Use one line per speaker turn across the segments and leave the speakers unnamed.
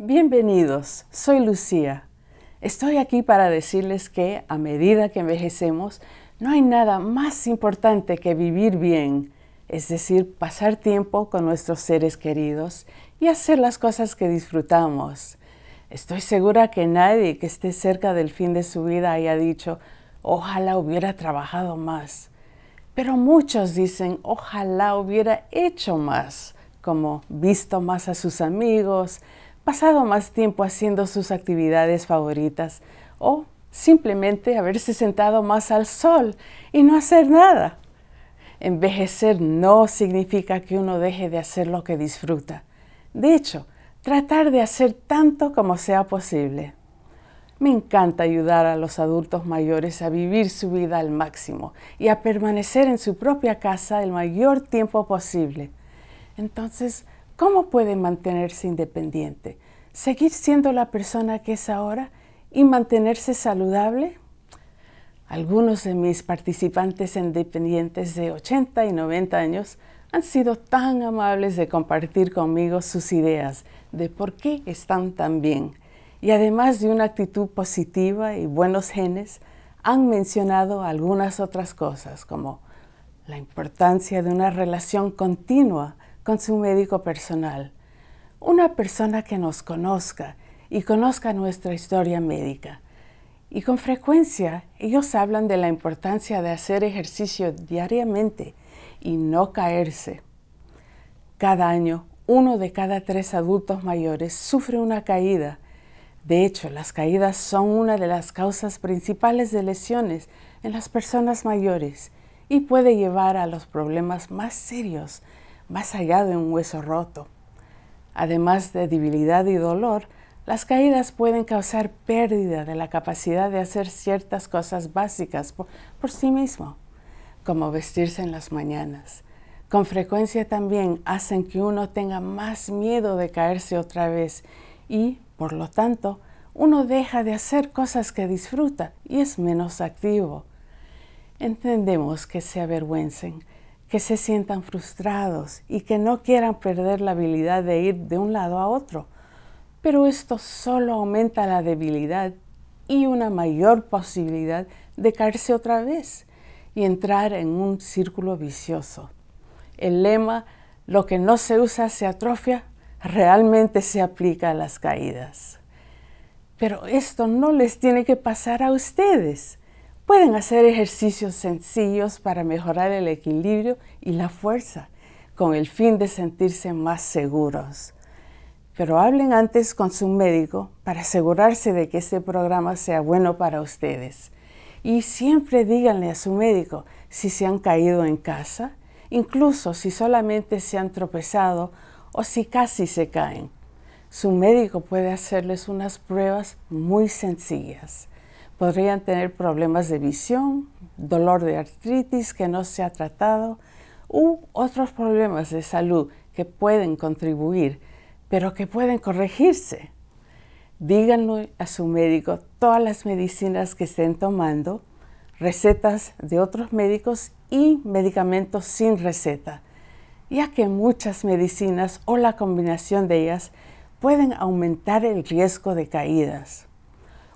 Bienvenidos, soy Lucía. Estoy aquí para decirles que a medida que envejecemos, no hay nada más importante que vivir bien, es decir, pasar tiempo con nuestros seres queridos y hacer las cosas que disfrutamos. Estoy segura que nadie que esté cerca del fin de su vida haya dicho, ojalá hubiera trabajado más. Pero muchos dicen, ojalá hubiera hecho más, como visto más a sus amigos, pasado más tiempo haciendo sus actividades favoritas o simplemente haberse sentado más al sol y no hacer nada. Envejecer no significa que uno deje de hacer lo que disfruta. De hecho, tratar de hacer tanto como sea posible. Me encanta ayudar a los adultos mayores a vivir su vida al máximo y a permanecer en su propia casa el mayor tiempo posible. Entonces, ¿Cómo puede mantenerse independiente? ¿Seguir siendo la persona que es ahora y mantenerse saludable? Algunos de mis participantes independientes de 80 y 90 años han sido tan amables de compartir conmigo sus ideas de por qué están tan bien. Y además de una actitud positiva y buenos genes, han mencionado algunas otras cosas como la importancia de una relación continua con su médico personal, una persona que nos conozca y conozca nuestra historia médica. Y con frecuencia ellos hablan de la importancia de hacer ejercicio diariamente y no caerse. Cada año, uno de cada tres adultos mayores sufre una caída. De hecho, las caídas son una de las causas principales de lesiones en las personas mayores y puede llevar a los problemas más serios más allá de un hueso roto. Además de debilidad y dolor, las caídas pueden causar pérdida de la capacidad de hacer ciertas cosas básicas por, sí mismo, como vestirse en las mañanas. Con frecuencia también hacen que uno tenga más miedo de caerse otra vez y, por lo tanto, uno deja de hacer cosas que disfruta y es menos activo. Entendemos que se avergüencen que se sientan frustrados y que no quieran perder la habilidad de ir de un lado a otro. Pero esto solo aumenta la debilidad y una mayor posibilidad de caerse otra vez y entrar en un círculo vicioso. El lema, lo que no se usa se atrofia, realmente se aplica a las caídas. Pero esto no les tiene que pasar a ustedes. Pueden hacer ejercicios sencillos para mejorar el equilibrio y la fuerza, con el fin de sentirse más seguros. Pero hablen antes con su médico para asegurarse de que este programa sea bueno para ustedes. Y siempre díganle a su médico si se han caído en casa, incluso si solamente se han tropezado o si casi se caen. Su médico puede hacerles unas pruebas muy sencillas. Podrían tener problemas de visión, dolor de artritis que no se ha tratado u otros problemas de salud que pueden contribuir, pero que pueden corregirse. Díganle a su médico todas las medicinas que estén tomando, recetas de otros médicos y medicamentos sin receta, ya que muchas medicinas o la combinación de ellas pueden aumentar el riesgo de caídas.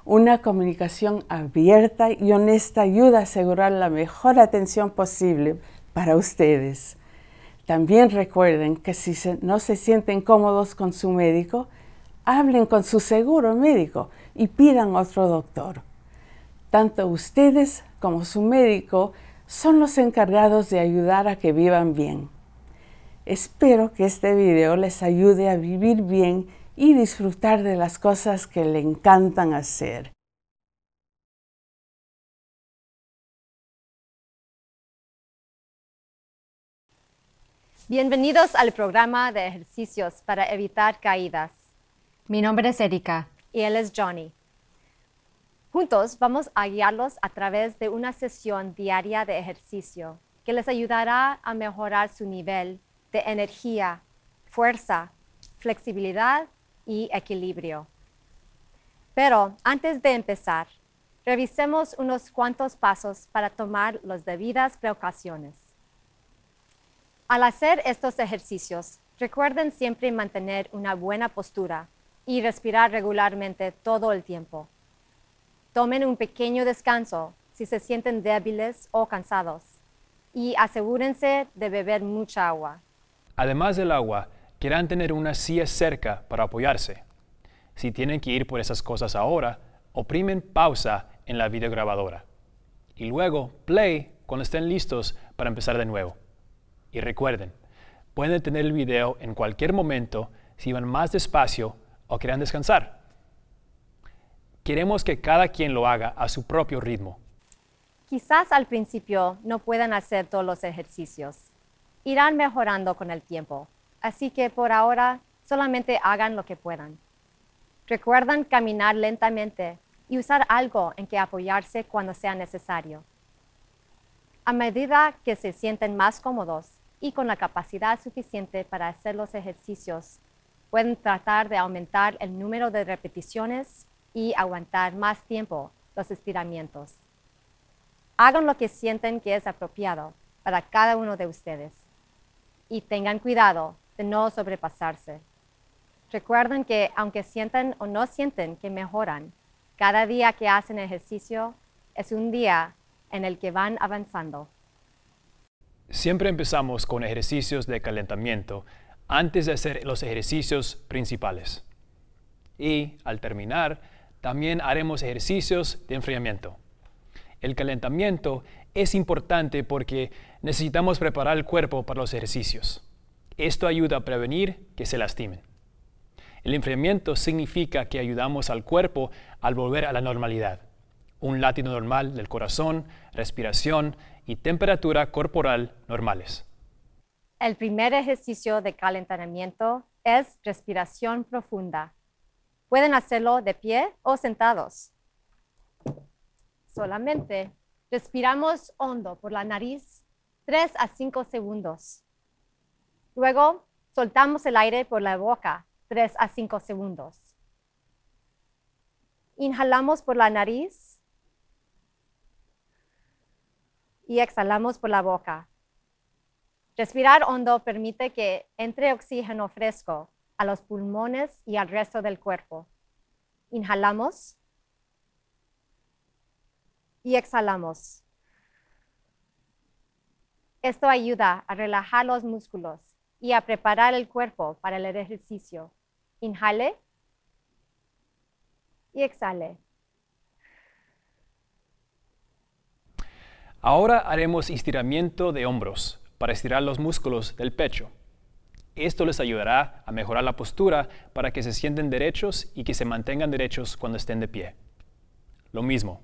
Una comunicación abierta y honesta ayuda a asegurar la mejor atención posible para ustedes. También recuerden que si no se sienten cómodos con su médico, hablen con su seguro médico y pidan otro doctor. Tanto ustedes como su médico son los encargados de ayudar a que vivan bien. Espero que este video les ayude a vivir bien y disfrutar de las cosas que le encantan hacer.
Bienvenidos al programa de ejercicios para evitar caídas. Mi nombre es Erika. Y él es Johnny. Juntos vamos a guiarlos a través de una sesión diaria de ejercicio que les ayudará a mejorar su nivel de energía, fuerza, flexibilidad y equilibrio. Pero antes de empezar, revisemos unos cuantos pasos para tomar las debidas precauciones. Al hacer estos ejercicios, recuerden siempre mantener una buena postura y respirar regularmente todo el tiempo. Tomen un pequeño descanso si se sienten débiles o cansados y asegúrense de beber mucha agua.
Además del agua, quieran tener una silla cerca para apoyarse. Si tienen que ir por esas cosas ahora, oprimen pausa en la videograbadora y luego play cuando estén listos para empezar de nuevo. Y recuerden, pueden detener el video en cualquier momento si van más despacio o quieran descansar. Queremos que cada quien lo haga a su propio ritmo.
Quizás al principio no puedan hacer todos los ejercicios. Irán mejorando con el tiempo. Así que por ahora solamente hagan lo que puedan. Recuerdan caminar lentamente y usar algo en que apoyarse cuando sea necesario. A medida que se sienten más cómodos y con la capacidad suficiente para hacer los ejercicios, pueden tratar de aumentar el número de repeticiones y aguantar más tiempo los estiramientos. Hagan lo que sienten que es apropiado para cada uno de ustedes y tengan cuidado no sobrepasarse. Recuerden que aunque sientan o no sienten que mejoran, cada día que hacen ejercicio es un día en el que van avanzando.
Siempre empezamos con ejercicios de calentamiento antes de hacer los ejercicios principales. Y al terminar, también haremos ejercicios de enfriamiento. El calentamiento es importante porque necesitamos preparar el cuerpo para los ejercicios. Esto ayuda a prevenir que se lastimen. El enfriamiento significa que ayudamos al cuerpo al volver a la normalidad. Un latido normal del corazón, respiración y temperatura corporal normales.
El primer ejercicio de calentamiento es respiración profunda. Pueden hacerlo de pie o sentados. Solamente respiramos hondo por la nariz 3 a 5 segundos. Luego, soltamos el aire por la boca 3 a 5 segundos. Inhalamos por la nariz y exhalamos por la boca. Respirar hondo permite que entre oxígeno fresco a los pulmones y al resto del cuerpo. Inhalamos y exhalamos. Esto ayuda a relajar los músculos y a preparar el cuerpo para el ejercicio. Inhale y exhale.
Ahora haremos estiramiento de hombros para estirar los músculos del pecho. Esto les ayudará a mejorar la postura para que se sienten derechos y que se mantengan derechos cuando estén de pie. Lo mismo,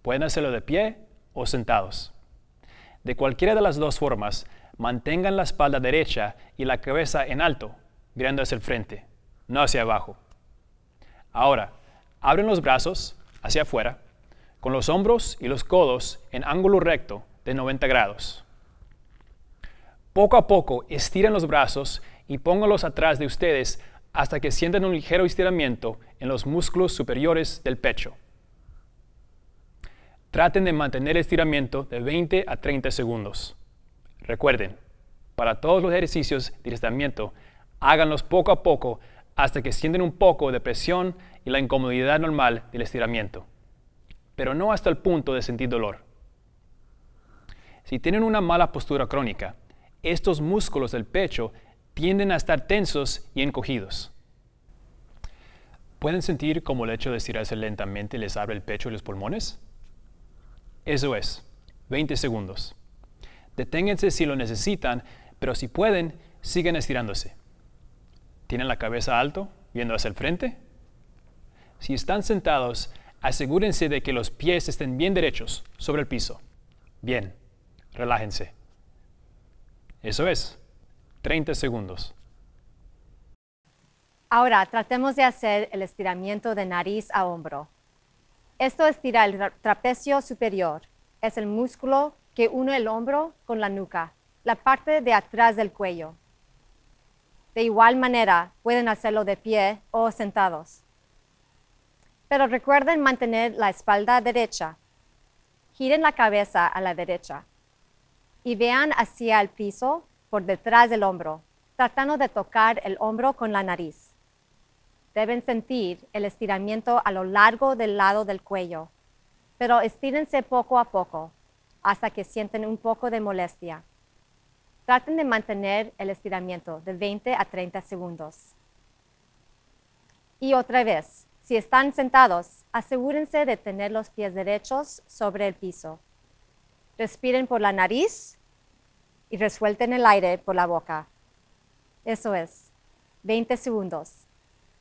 pueden hacerlo de pie o sentados. De cualquiera de las dos formas, Mantengan la espalda derecha y la cabeza en alto, mirando hacia el frente, no hacia abajo. Ahora, abren los brazos hacia afuera, con los hombros y los codos en ángulo recto de 90 grados. Poco a poco estiren los brazos y pónganlos atrás de ustedes hasta que sientan un ligero estiramiento en los músculos superiores del pecho. Traten de mantener el estiramiento de 20 a 30 segundos. Recuerden, para todos los ejercicios de estiramiento, háganlos poco a poco hasta que sienten un poco de presión y la incomodidad normal del estiramiento, pero no hasta el punto de sentir dolor. Si tienen una mala postura crónica, estos músculos del pecho tienden a estar tensos y encogidos. ¿Pueden sentir cómo el hecho de estirarse lentamente les abre el pecho y los pulmones? Eso es, 20 segundos. Deténganse si lo necesitan, pero si pueden, siguen estirándose. ¿Tienen la cabeza alto, viendo hacia el frente? Si están sentados, asegúrense de que los pies estén bien derechos sobre el piso. Bien, relájense. Eso es, 30 segundos.
Ahora tratemos de hacer el estiramiento de nariz a hombro. Esto estira el trapecio superior, es el músculo que uno el hombro con la nuca, la parte de atrás del cuello. De igual manera, pueden hacerlo de pie o sentados. Pero recuerden mantener la espalda derecha. Giren la cabeza a la derecha y vean hacia el piso por detrás del hombro, tratando de tocar el hombro con la nariz. Deben sentir el estiramiento a lo largo del lado del cuello, pero estírense poco a poco hasta que sienten un poco de molestia. Traten de mantener el estiramiento de 20 a 30 segundos. Y otra vez, si están sentados, asegúrense de tener los pies derechos sobre el piso. Respiren por la nariz y resuelten el aire por la boca. Eso es, 20 segundos.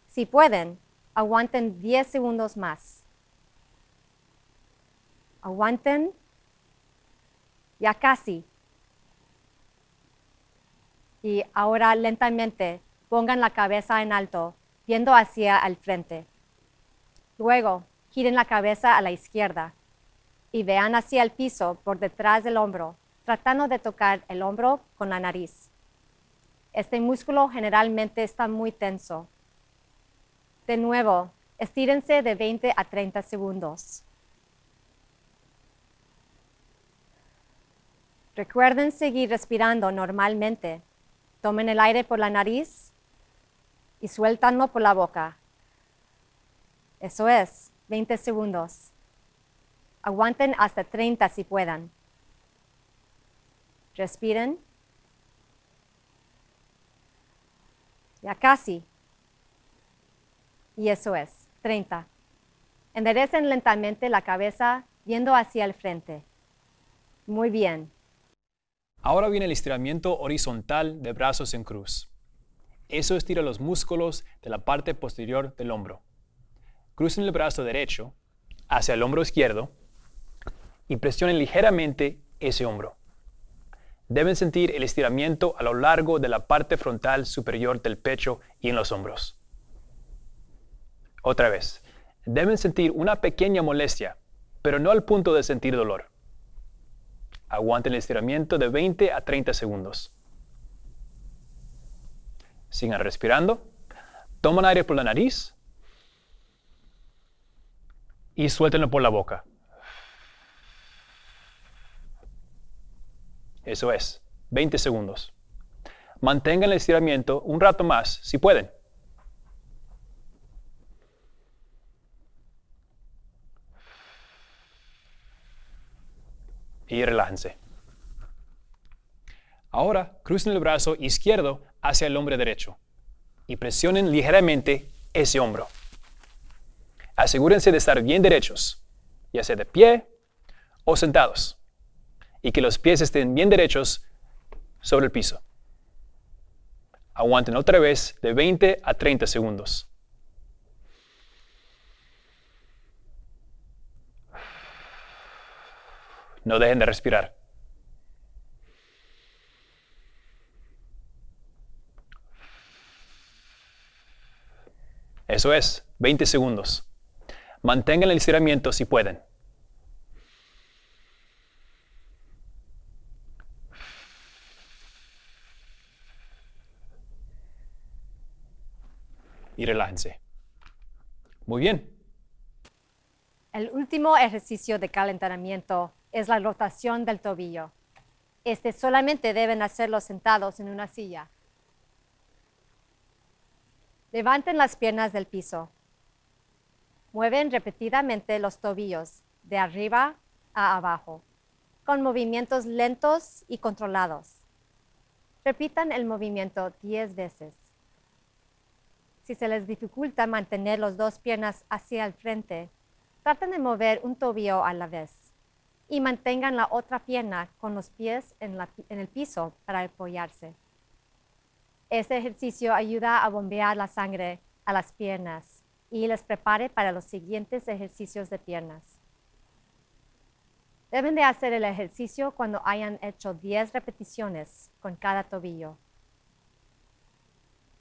Si pueden, aguanten 10 segundos más. Aguanten ya casi. Y ahora lentamente pongan la cabeza en alto, viendo hacia el frente. Luego, giren la cabeza a la izquierda y vean hacia el piso por detrás del hombro, tratando de tocar el hombro con la nariz. Este músculo generalmente está muy tenso. De nuevo, estírense de 20 a 30 segundos. Recuerden seguir respirando normalmente. Tomen el aire por la nariz y suéltanlo por la boca. Eso es, 20 segundos. Aguanten hasta 30 si puedan. Respiren. Ya casi. Y eso es, 30. Enderecen lentamente la cabeza yendo hacia el frente. Muy bien.
Ahora viene el estiramiento horizontal de brazos en cruz. Eso estira los músculos de la parte posterior del hombro. Crucen el brazo derecho hacia el hombro izquierdo y presionen ligeramente ese hombro. Deben sentir el estiramiento a lo largo de la parte frontal superior del pecho y en los hombros. Otra vez, deben sentir una pequeña molestia, pero no al punto de sentir dolor. Aguanten el estiramiento de 20 a 30 segundos. Sigan respirando. Toman aire por la nariz y suéltenlo por la boca. Eso es, 20 segundos. Mantengan el estiramiento un rato más, si pueden. y relájense. Ahora crucen el brazo izquierdo hacia el hombro derecho y presionen ligeramente ese hombro. Asegúrense de estar bien derechos, ya sea de pie o sentados, y que los pies estén bien derechos sobre el piso. Aguanten otra vez de 20 a 30 segundos. No dejen de respirar. Eso es, 20 segundos. Mantengan el estiramiento si pueden. Y relájense. Muy bien.
El último ejercicio de calentamiento es la rotación del tobillo. Este solamente deben hacerlo sentados en una silla. Levanten las piernas del piso. Mueven repetidamente los tobillos de arriba a abajo, con movimientos lentos y controlados. Repitan el movimiento 10 veces. Si se les dificulta mantener las dos piernas hacia el frente, Traten de mover un tobillo a la vez y mantengan la otra pierna con los pies en, el piso para apoyarse. Este ejercicio ayuda a bombear la sangre a las piernas y les prepare para los siguientes ejercicios de piernas. Deben de hacer el ejercicio cuando hayan hecho 10 repeticiones con cada tobillo.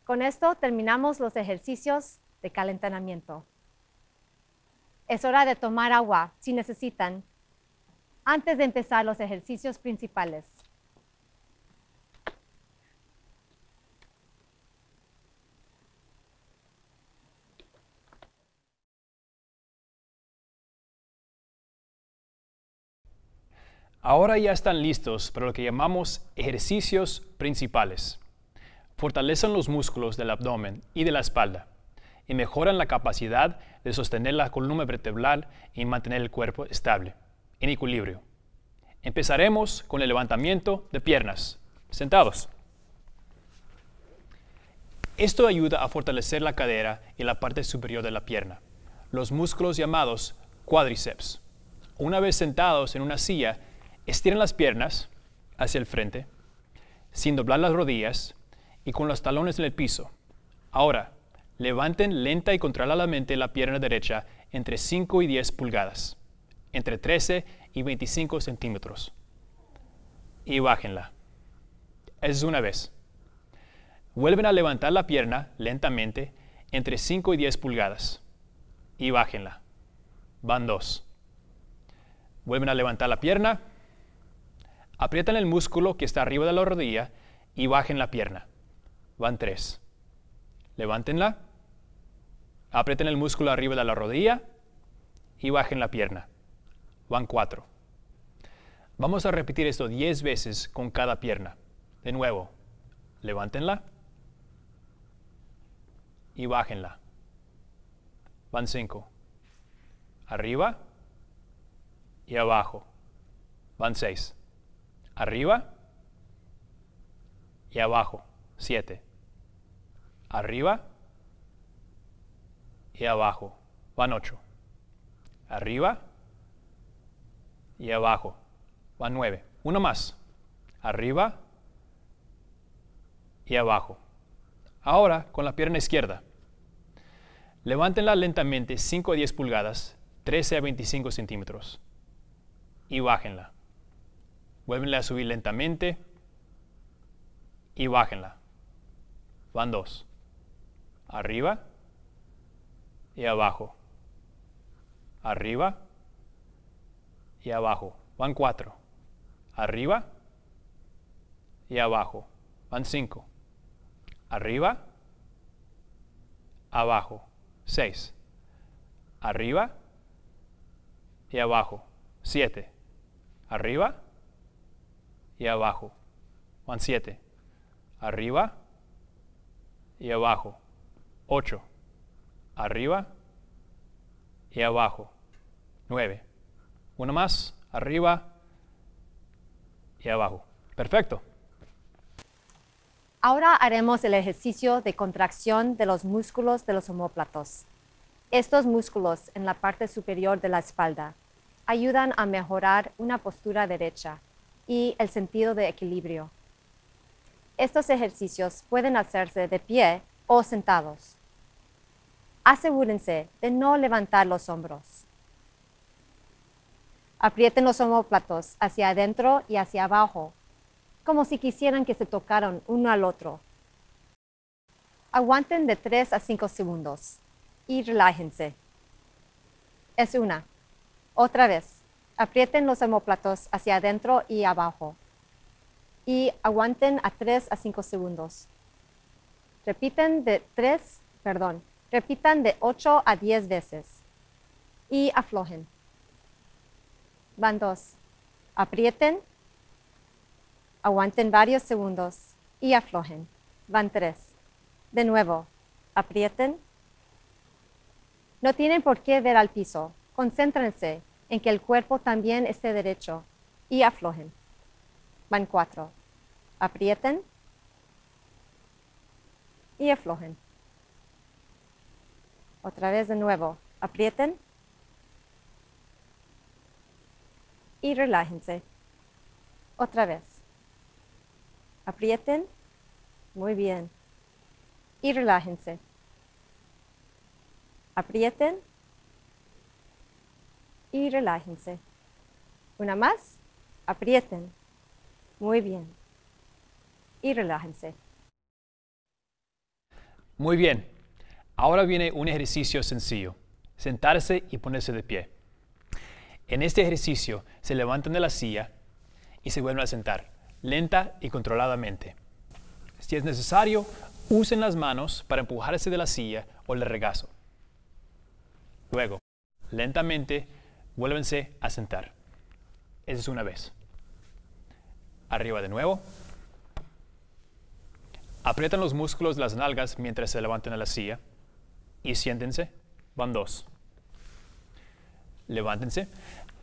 Con esto terminamos los ejercicios de calentamiento. Es hora de tomar agua si necesitan antes de empezar los ejercicios principales.
Ahora ya están listos para lo que llamamos ejercicios principales. Fortalecen los músculos del abdomen y de la espalda y mejoran la capacidad de sostener la columna vertebral y mantener el cuerpo estable, en equilibrio. Empezaremos con el levantamiento de piernas, sentados. Esto ayuda a fortalecer la cadera y la parte superior de la pierna, los músculos llamados cuádriceps. Una vez sentados en una silla, estiren las piernas hacia el frente, sin doblar las rodillas y con los talones en el piso. Ahora, levanten lenta y controladamente la pierna derecha entre 5 y 10 pulgadas, entre 13 y 25 centímetros. Y bájenla. Es una vez. Vuelven a levantar la pierna lentamente entre 5 y 10 pulgadas. Y bájenla. Van dos. Vuelven a levantar la pierna. Aprietan el músculo que está arriba de la rodilla y bajen la pierna. Van tres. Levántenla Aprieten el músculo arriba de la rodilla y bajen la pierna. Van cuatro. Vamos a repetir esto diez veces con cada pierna. De nuevo, levántenla y bájenla. Van cinco. Arriba y abajo. Van seis. Arriba y abajo. Siete. Arriba y abajo. Van 8. Arriba y abajo. Van 9. Uno más. Arriba y abajo. Ahora con la pierna izquierda. Levántenla lentamente 5 a 10 pulgadas, 13 a 25 centímetros. Y bájenla. Vuelvenla a subir lentamente y bájenla. Van 2. Arriba y abajo. Arriba y abajo. Van cuatro. Arriba y abajo. Van cinco. Arriba, abajo. Seis. Arriba y abajo. Siete. Arriba y abajo. Van siete. Arriba y abajo. Ocho arriba y abajo. nueve. Uno más, arriba y abajo. Perfecto.
Ahora haremos el ejercicio de contracción de los músculos de los homóplatos. Estos músculos en la parte superior de la espalda ayudan a mejorar una postura derecha y el sentido de equilibrio. Estos ejercicios pueden hacerse de pie o sentados asegúrense de no levantar los hombros. Aprieten los homóplatos hacia adentro y hacia abajo, como si quisieran que se tocaran uno al otro. Aguanten de 3 a 5 segundos y relájense. Es una. Otra vez, aprieten los homóplatos hacia adentro y abajo y aguanten a 3 a 5 segundos. Repiten de 3, perdón, Repitan de 8 a 10 veces y aflojen. Van dos. Aprieten, aguanten varios segundos y aflojen. Van tres. De nuevo, aprieten. No tienen por qué ver al piso. Concéntrense en que el cuerpo también esté derecho y aflojen. Van cuatro. Aprieten y aflojen. Otra vez de nuevo. Aprieten. Y relájense. Otra vez. Aprieten. Muy bien. Y relájense. Aprieten. Y relájense. Una más. Aprieten. Muy bien. Y relájense.
Muy bien. Ahora viene un ejercicio sencillo, sentarse y ponerse de pie. En este ejercicio se levantan de la silla y se vuelven a sentar, lenta y controladamente. Si es necesario, usen las manos para empujarse de la silla o el regazo. Luego, lentamente, vuélvense a sentar. Esa es una vez. Arriba de nuevo. Aprietan los músculos de las nalgas mientras se levantan de la silla y siéntense. Van dos. Levántense.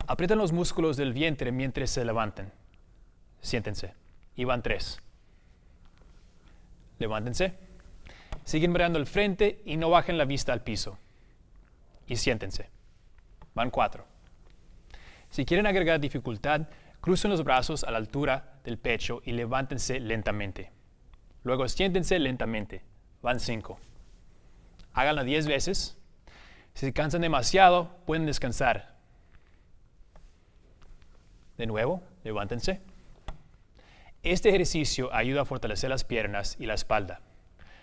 Aprietan los músculos del vientre mientras se levanten. Siéntense. Y van tres. Levántense. Siguen mirando el frente y no bajen la vista al piso. Y siéntense. Van cuatro. Si quieren agregar dificultad, crucen los brazos a la altura del pecho y levántense lentamente. Luego siéntense lentamente. Van cinco háganla 10 veces. Si se cansan demasiado, pueden descansar. De nuevo, levántense. Este ejercicio ayuda a fortalecer las piernas y la espalda.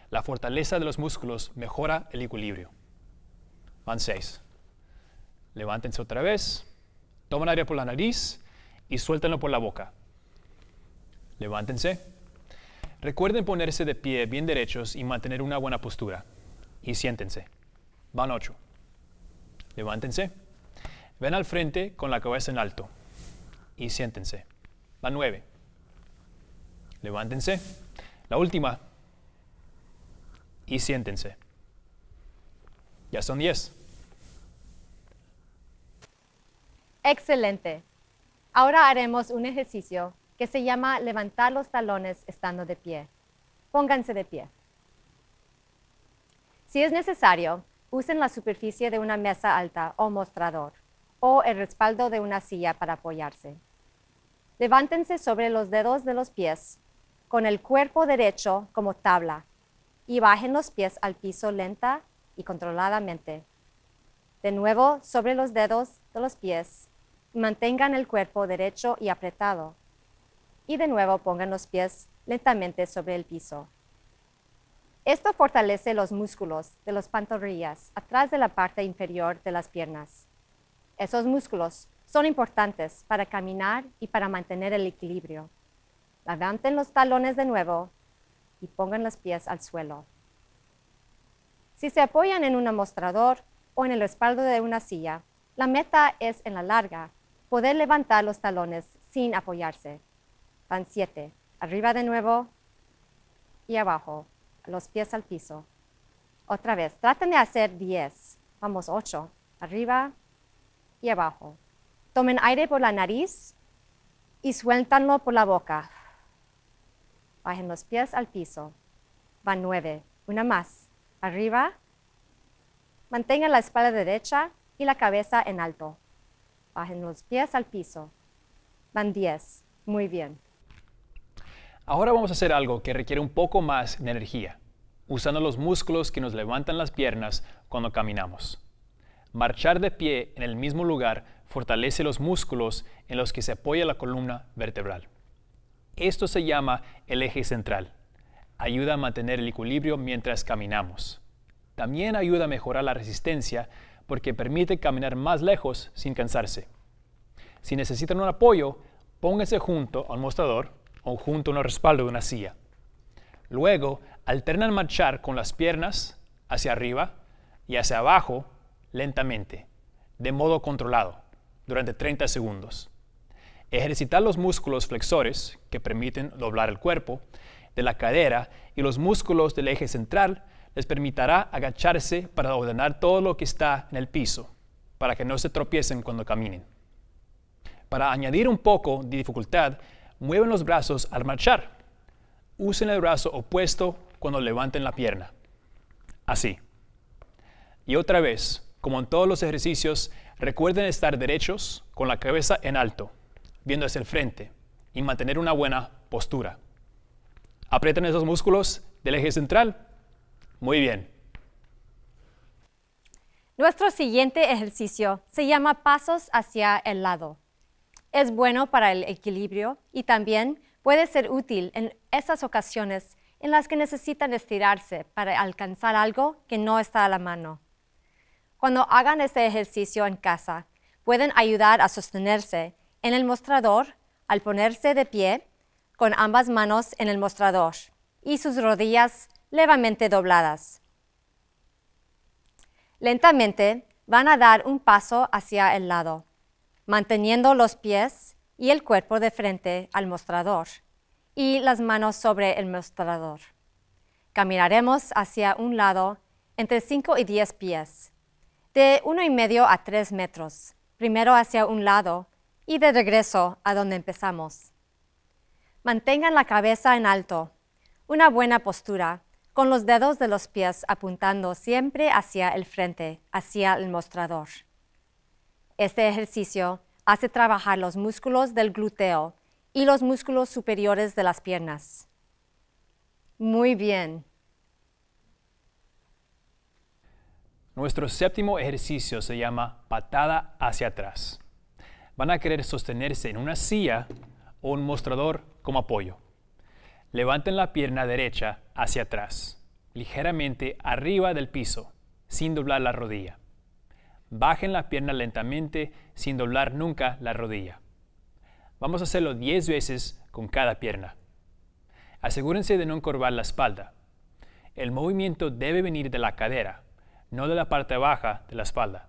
La fortaleza de los músculos mejora el equilibrio. Van 6. Levántense otra vez. Toman aire por la nariz y suéltenlo por la boca. Levántense. Recuerden ponerse de pie bien derechos y mantener una buena postura y siéntense. Van ocho. Levántense. Ven al frente con la cabeza en alto y siéntense. Van nueve. Levántense. La última. Y siéntense. Ya son diez.
Excelente. Ahora haremos un ejercicio que se llama levantar los talones estando de pie. Pónganse de pie. Si es necesario, usen la superficie de una mesa alta o mostrador o el respaldo de una silla para apoyarse. Levántense sobre los dedos de los pies con el cuerpo derecho como tabla y bajen los pies al piso lenta y controladamente. De nuevo sobre los dedos de los pies mantengan el cuerpo derecho y apretado. Y de nuevo pongan los pies lentamente sobre el piso. Esto fortalece los músculos de las pantorrillas atrás de la parte inferior de las piernas. Esos músculos son importantes para caminar y para mantener el equilibrio. Levanten los talones de nuevo y pongan los pies al suelo. Si se apoyan en un mostrador o en el respaldo de una silla, la meta es en la larga poder levantar los talones sin apoyarse. Van siete, Arriba de nuevo y abajo los pies al piso. Otra vez, traten de hacer 10. Vamos, 8. Arriba y abajo. Tomen aire por la nariz y suéltanlo por la boca. Bajen los pies al piso. Van 9. Una más. Arriba. Mantengan la espalda derecha y la cabeza en alto. Bajen los pies al piso. Van 10. Muy bien.
Ahora vamos a hacer algo que requiere un poco más de energía, usando los músculos que nos levantan las piernas cuando caminamos. Marchar de pie en el mismo lugar fortalece los músculos en los que se apoya la columna vertebral. Esto se llama el eje central. Ayuda a mantener el equilibrio mientras caminamos. También ayuda a mejorar la resistencia porque permite caminar más lejos sin cansarse. Si necesitan un apoyo, pónganse junto al mostrador o junto a un respaldo de una silla. Luego, alternan marchar con las piernas hacia arriba y hacia abajo lentamente, de modo controlado, durante 30 segundos. Ejercitar los músculos flexores, que permiten doblar el cuerpo, de la cadera y los músculos del eje central les permitirá agacharse para ordenar todo lo que está en el piso, para que no se tropiecen cuando caminen. Para añadir un poco de dificultad, Mueven los brazos al marchar. Usen el brazo opuesto cuando levanten la pierna. Así. Y otra vez, como en todos los ejercicios, recuerden estar derechos con la cabeza en alto, viendo hacia el frente y mantener una buena postura. Aprieten esos músculos del eje central. Muy bien.
Nuestro siguiente ejercicio se llama pasos hacia el lado es bueno para el equilibrio y también puede ser útil en esas ocasiones en las que necesitan estirarse para alcanzar algo que no está a la mano. Cuando hagan este ejercicio en casa, pueden ayudar a sostenerse en el mostrador al ponerse de pie con ambas manos en el mostrador y sus rodillas levemente dobladas. Lentamente van a dar un paso hacia el lado manteniendo los pies y el cuerpo de frente al mostrador y las manos sobre el mostrador. Caminaremos hacia un lado entre 5 y 10 pies, de y medio a 3 metros, primero hacia un lado y de regreso a donde empezamos. Mantengan la cabeza en alto, una buena postura, con los dedos de los pies apuntando siempre hacia el frente, hacia el mostrador. Este ejercicio hace trabajar los músculos del glúteo y los músculos superiores de las piernas. Muy bien.
Nuestro séptimo ejercicio se llama patada hacia atrás. Van a querer sostenerse en una silla o un mostrador como apoyo. Levanten la pierna derecha hacia atrás, ligeramente arriba del piso, sin doblar la rodilla. Bajen la pierna lentamente sin doblar nunca la rodilla. Vamos a hacerlo 10 veces con cada pierna. Asegúrense de no encorvar la espalda. El movimiento debe venir de la cadera, no de la parte baja de la espalda.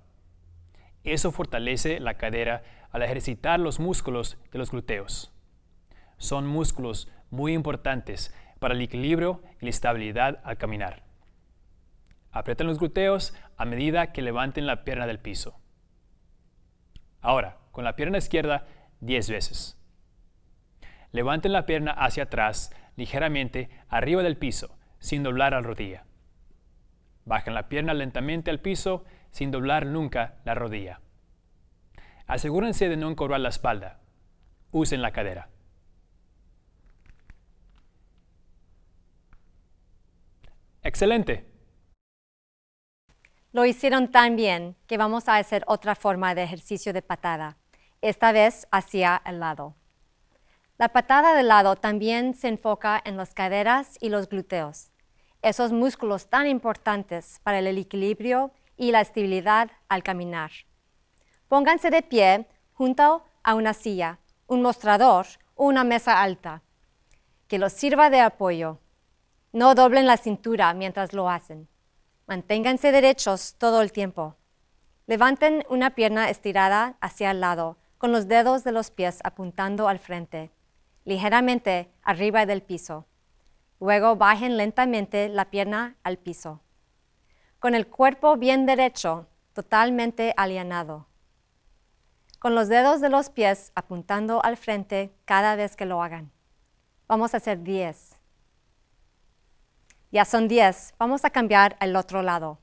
Eso fortalece la cadera al ejercitar los músculos de los glúteos. Son músculos muy importantes para el equilibrio y la estabilidad al caminar. Aprieten los glúteos a medida que levanten la pierna del piso. Ahora, con la pierna izquierda, 10 veces. Levanten la pierna hacia atrás, ligeramente, arriba del piso, sin doblar la rodilla. Bajen la pierna lentamente al piso, sin doblar nunca la rodilla. Asegúrense de no encorvar la espalda. Usen la cadera. Excelente.
Lo hicieron tan bien que vamos a hacer otra forma de ejercicio de patada, esta vez hacia el lado. La patada de lado también se enfoca en las caderas y los glúteos, esos músculos tan importantes para el equilibrio y la estabilidad al caminar. Pónganse de pie junto a una silla, un mostrador o una mesa alta, que los sirva de apoyo. No doblen la cintura mientras lo hacen. Manténganse derechos todo el tiempo. Levanten una pierna estirada hacia el lado, con los dedos de los pies apuntando al frente, ligeramente arriba del piso. Luego bajen lentamente la pierna al piso. Con el cuerpo bien derecho, totalmente alienado. Con los dedos de los pies apuntando al frente cada vez que lo hagan. Vamos a hacer 10. Ya son 10. Vamos a cambiar al otro lado.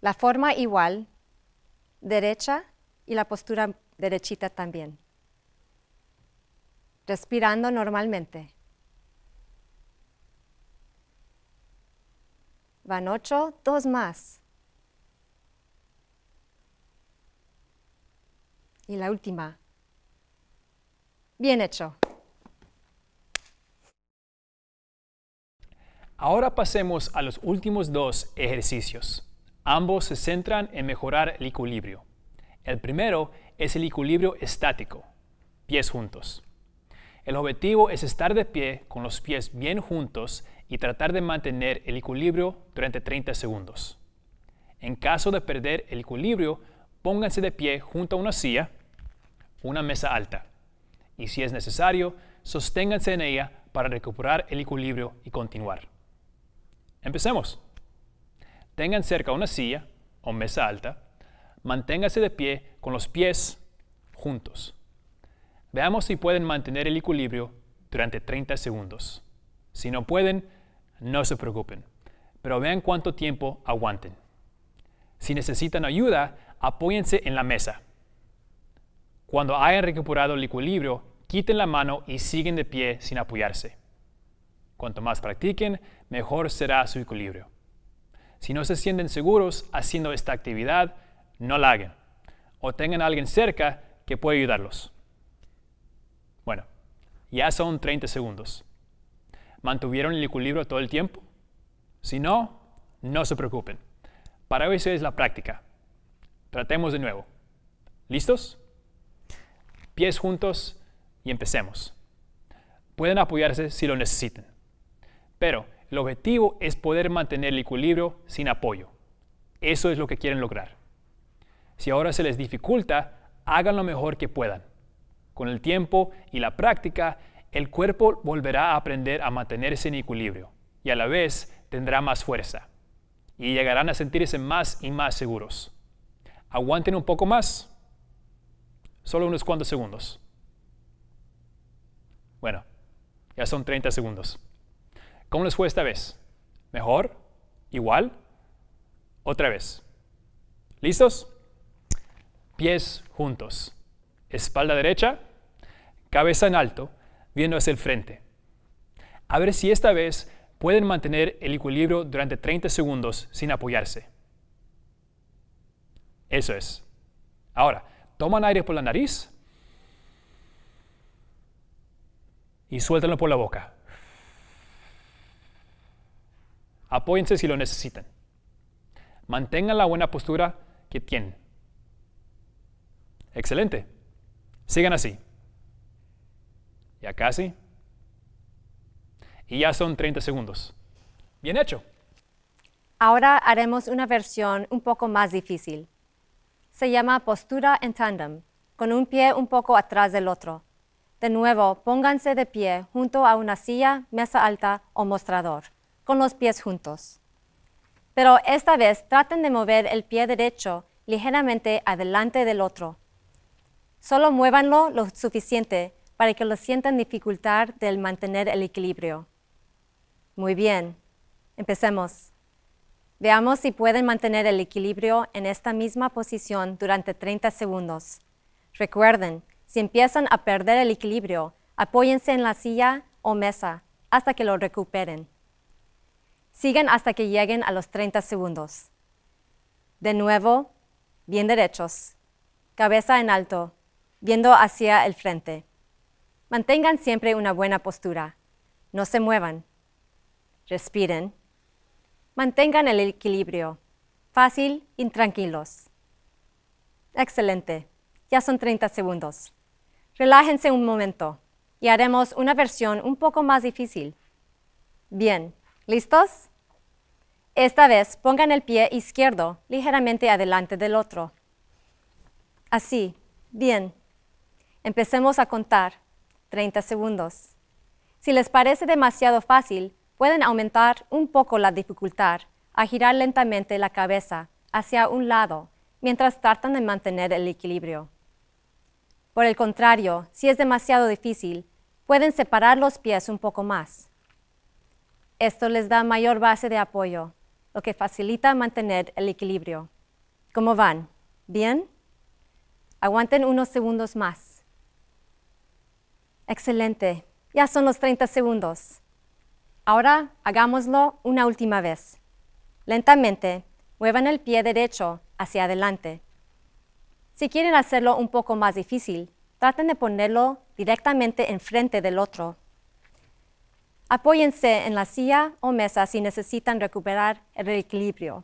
La forma igual, derecha y la postura derechita también. Respirando normalmente. Van ocho, dos más. Y la última. Bien hecho.
Ahora pasemos a los últimos dos ejercicios. Ambos se centran en mejorar el equilibrio. El primero es el equilibrio estático, pies juntos. El objetivo es estar de pie con los pies bien juntos y tratar de mantener el equilibrio durante 30 segundos. En caso de perder el equilibrio, pónganse de pie junto a una silla, una mesa alta, y si es necesario, sosténganse en ella para recuperar el equilibrio y continuar. Empecemos. Tengan cerca una silla o mesa alta. Manténgase de pie con los pies juntos. Veamos si pueden mantener el equilibrio durante 30 segundos. Si no pueden, no se preocupen, pero vean cuánto tiempo aguanten. Si necesitan ayuda, apóyense en la mesa. Cuando hayan recuperado el equilibrio, quiten la mano y siguen de pie sin apoyarse. Cuanto más practiquen, mejor será su equilibrio. Si no se sienten seguros haciendo esta actividad, no la hagan o tengan a alguien cerca que pueda ayudarlos. Bueno, ya son 30 segundos. ¿Mantuvieron el equilibrio todo el tiempo? Si no, no se preocupen. Para eso es la práctica. Tratemos de nuevo. ¿Listos? Pies juntos y empecemos. Pueden apoyarse si lo necesiten. Pero el objetivo es poder mantener el equilibrio sin apoyo. Eso es lo que quieren lograr. Si ahora se les dificulta, hagan lo mejor que puedan. Con el tiempo y la práctica, el cuerpo volverá a aprender a mantenerse en equilibrio y a la vez tendrá más fuerza y llegarán a sentirse más y más seguros. Aguanten un poco más, solo unos cuantos segundos. Bueno, ya son 30 segundos. ¿Cómo les fue esta vez? ¿Mejor? ¿Igual? Otra vez. ¿Listos? Pies juntos, espalda derecha, cabeza en alto, viendo hacia el frente. A ver si esta vez pueden mantener el equilibrio durante 30 segundos sin apoyarse. Eso es. Ahora, toman aire por la nariz y suéltalo por la boca. Apóyense si lo necesitan. Mantengan la buena postura que tienen. Excelente. Sigan así. Ya casi. Y ya son 30 segundos. Bien hecho.
Ahora haremos una versión un poco más difícil. Se llama postura en tandem, con un pie un poco atrás del otro. De nuevo, pónganse de pie junto a una silla, mesa alta o mostrador con los pies juntos. Pero esta vez traten de mover el pie derecho ligeramente adelante del otro. Solo muévanlo lo suficiente para que lo sientan dificultad del mantener el equilibrio. Muy bien, empecemos. Veamos si pueden mantener el equilibrio en esta misma posición durante 30 segundos. Recuerden, si empiezan a perder el equilibrio, apóyense en la silla o mesa hasta que lo recuperen. Sigan hasta que lleguen a los 30 segundos. De nuevo, bien derechos, cabeza en alto, viendo hacia el frente. Mantengan siempre una buena postura. No se muevan. Respiren. Mantengan el equilibrio, fácil y tranquilos. Excelente. Ya son 30 segundos. Relájense un momento y haremos una versión un poco más difícil. Bien, ¿listos? Esta vez pongan el pie izquierdo ligeramente adelante del otro. Así, bien. Empecemos a contar. 30 segundos. Si les parece demasiado fácil, pueden aumentar un poco la dificultad a girar lentamente la cabeza hacia un lado mientras tratan de mantener el equilibrio. Por el contrario, si es demasiado difícil, pueden separar los pies un poco más. Esto les da mayor base de apoyo lo que facilita mantener el equilibrio. ¿Cómo van? ¿Bien? Aguanten unos segundos más. Excelente. Ya son los 30 segundos. Ahora hagámoslo una última vez. Lentamente, muevan el pie derecho hacia adelante. Si quieren hacerlo un poco más difícil, traten de ponerlo directamente enfrente del otro Apóyense en la silla o mesa si necesitan recuperar el equilibrio.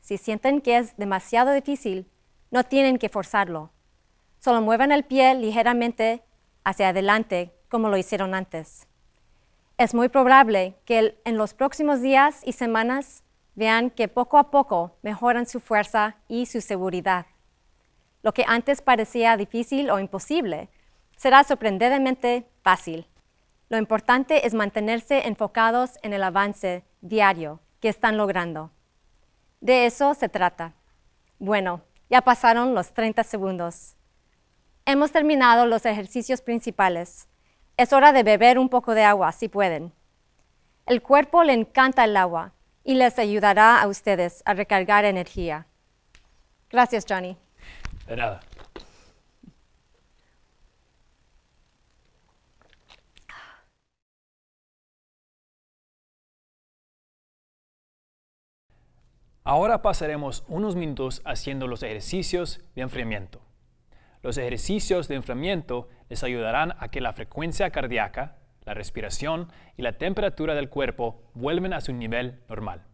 Si sienten que es demasiado difícil, no tienen que forzarlo. Solo muevan el pie ligeramente hacia adelante como lo hicieron antes. Es muy probable que en los próximos días y semanas vean que poco a poco mejoran su fuerza y su seguridad. Lo que antes parecía difícil o imposible será sorprendentemente fácil. Lo importante es mantenerse enfocados en el avance diario que están logrando. De eso se trata. Bueno, ya pasaron los 30 segundos. Hemos terminado los ejercicios principales. Es hora de beber un poco de agua, si pueden. El cuerpo le encanta el agua y les ayudará a ustedes a recargar energía. Gracias, Johnny.
De nada. Ahora pasaremos unos minutos haciendo los ejercicios de enfriamiento. Los ejercicios de enfriamiento les ayudarán a que la frecuencia cardíaca, la respiración y la temperatura del cuerpo vuelven a su nivel normal.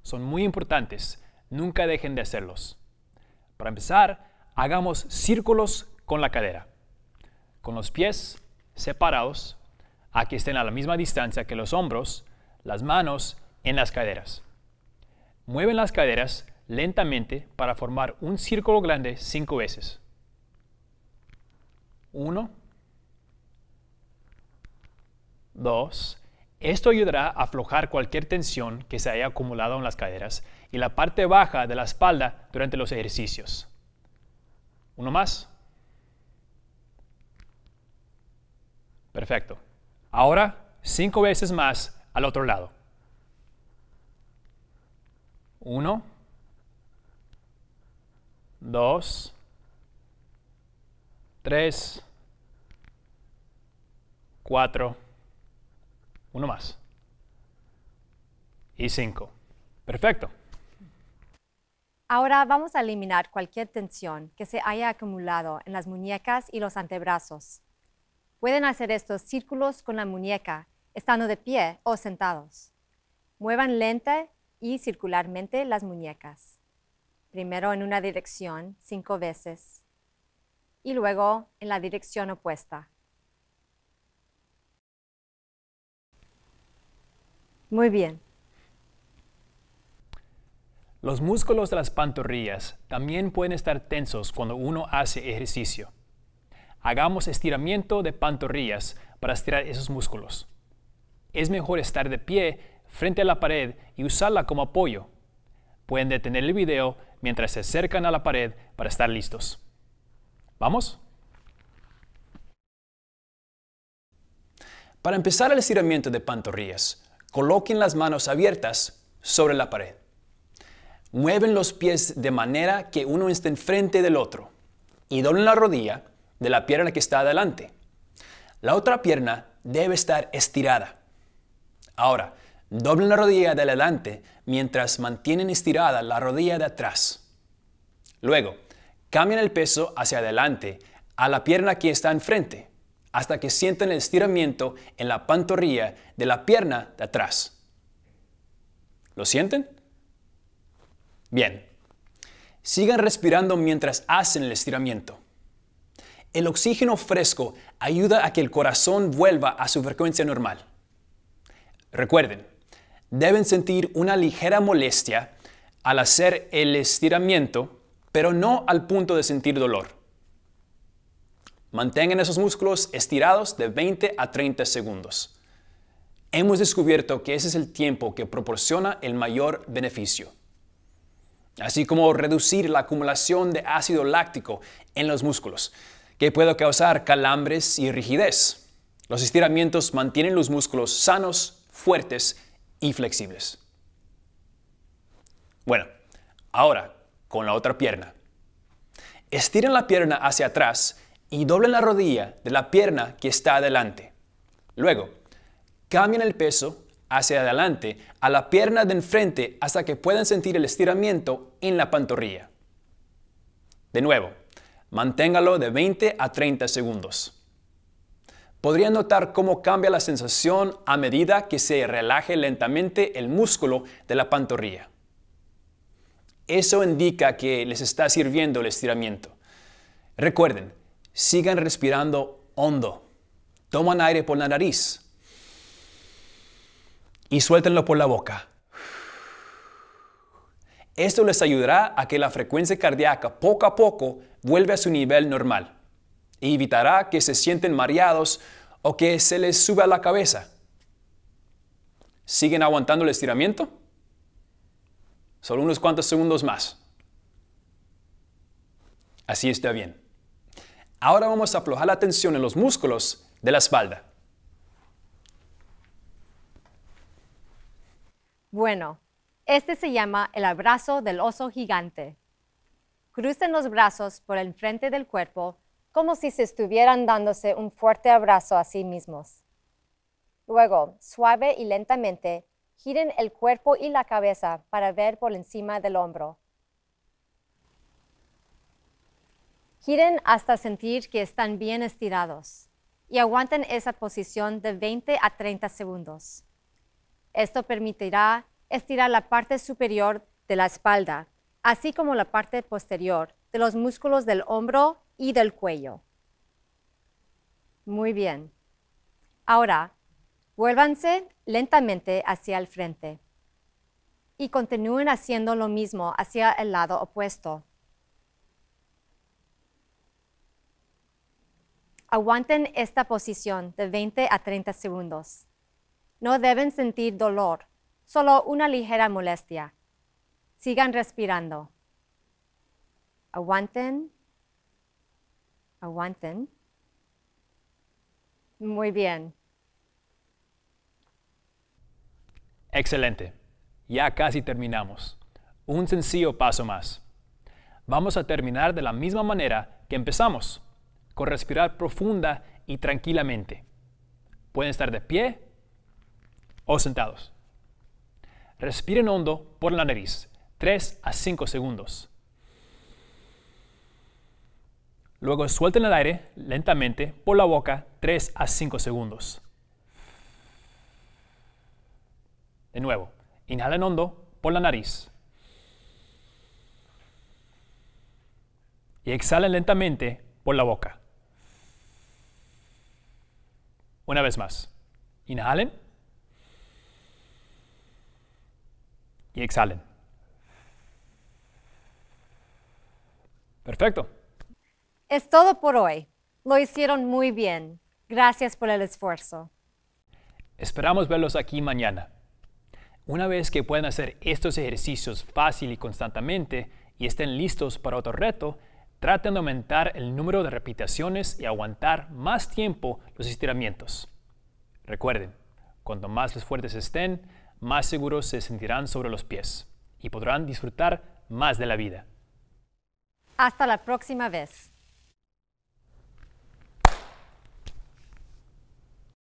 Son muy importantes, nunca dejen de hacerlos. Para empezar, hagamos círculos con la cadera, con los pies separados, a que estén a la misma distancia que los hombros, las manos en las caderas. Mueven las caderas lentamente para formar un círculo grande cinco veces. Uno. Dos. Esto ayudará a aflojar cualquier tensión que se haya acumulado en las caderas y la parte baja de la espalda durante los ejercicios. Uno más. Perfecto. Ahora, cinco veces más al otro lado. Uno, dos, tres, cuatro, uno más y cinco. Perfecto.
Ahora vamos a eliminar cualquier tensión que se haya acumulado en las muñecas y los antebrazos. Pueden hacer estos círculos con la muñeca, estando de pie o sentados. Muevan lente y circularmente las muñecas. Primero en una dirección cinco veces y luego en la dirección opuesta. Muy bien.
Los músculos de las pantorrillas también pueden estar tensos cuando uno hace ejercicio. Hagamos estiramiento de pantorrillas para estirar esos músculos. Es mejor estar de pie frente a la pared y usarla como apoyo. Pueden detener el video mientras se acercan a la pared para estar listos. ¿Vamos? Para empezar el estiramiento de pantorrillas, coloquen las manos abiertas sobre la pared. Mueven los pies de manera que uno esté enfrente del otro y doblen la rodilla de la pierna que está adelante. La otra pierna debe estar estirada. Ahora, Doblen la rodilla de adelante mientras mantienen estirada la rodilla de atrás. Luego, cambien el peso hacia adelante a la pierna que está enfrente hasta que sientan el estiramiento en la pantorrilla de la pierna de atrás. ¿Lo sienten? Bien. Sigan respirando mientras hacen el estiramiento. El oxígeno fresco ayuda a que el corazón vuelva a su frecuencia normal. Recuerden, deben sentir una ligera molestia al hacer el estiramiento, pero no al punto de sentir dolor. Mantengan esos músculos estirados de 20 a 30 segundos. Hemos descubierto que ese es el tiempo que proporciona el mayor beneficio, así como reducir la acumulación de ácido láctico en los músculos, que puede causar calambres y rigidez. Los estiramientos mantienen los músculos sanos, fuertes y flexibles. Bueno, ahora con la otra pierna. Estiren la pierna hacia atrás y doblen la rodilla de la pierna que está adelante. Luego, cambien el peso hacia adelante a la pierna de enfrente hasta que puedan sentir el estiramiento en la pantorrilla. De nuevo, manténgalo de 20 a 30 segundos. Podrían notar cómo cambia la sensación a medida que se relaje lentamente el músculo de la pantorrilla. Eso indica que les está sirviendo el estiramiento. Recuerden, sigan respirando hondo. Toman aire por la nariz y suéltenlo por la boca. Esto les ayudará a que la frecuencia cardíaca poco a poco vuelva a su nivel normal evitará que se sienten mareados o que se les suba la cabeza. ¿Siguen aguantando el estiramiento? Solo unos cuantos segundos más. Así está bien. Ahora vamos a aflojar la tensión en los músculos de la espalda.
Bueno, este se llama el abrazo del oso gigante. Crucen los brazos por el frente del cuerpo como si se estuvieran dándose un fuerte abrazo a sí mismos. Luego, suave y lentamente, giren el cuerpo y la cabeza para ver por encima del hombro. Giren hasta sentir que están bien estirados y aguanten esa posición de 20 a 30 segundos. Esto permitirá estirar la parte superior de la espalda, así como la parte posterior de los músculos del hombro y del cuello. Muy bien. Ahora, vuélvanse lentamente hacia el frente y continúen haciendo lo mismo hacia el lado opuesto. Aguanten esta posición de 20 a 30 segundos. No deben sentir dolor, solo una ligera molestia. Sigan respirando. Aguanten Aguanten. Muy bien.
Excelente. Ya casi terminamos. Un sencillo paso más. Vamos a terminar de la misma manera que empezamos, con respirar profunda y tranquilamente. Pueden estar de pie o sentados. Respiren hondo por la nariz, 3 a 5 segundos. Luego suelten el aire lentamente por la boca 3 a 5 segundos. De nuevo, inhalen hondo por la nariz. Y exhalen lentamente por la boca. Una vez más. Inhalen. Y exhalen. Perfecto.
Es todo por hoy. Lo hicieron muy bien. Gracias por el esfuerzo.
Esperamos verlos aquí mañana. Una vez que puedan hacer estos ejercicios fácil y constantemente y estén listos para otro reto, traten de aumentar el número de repitaciones y aguantar más tiempo los estiramientos. Recuerden, cuanto más los fuertes estén, más seguros se sentirán sobre los pies y podrán disfrutar más de la vida.
Hasta la próxima vez.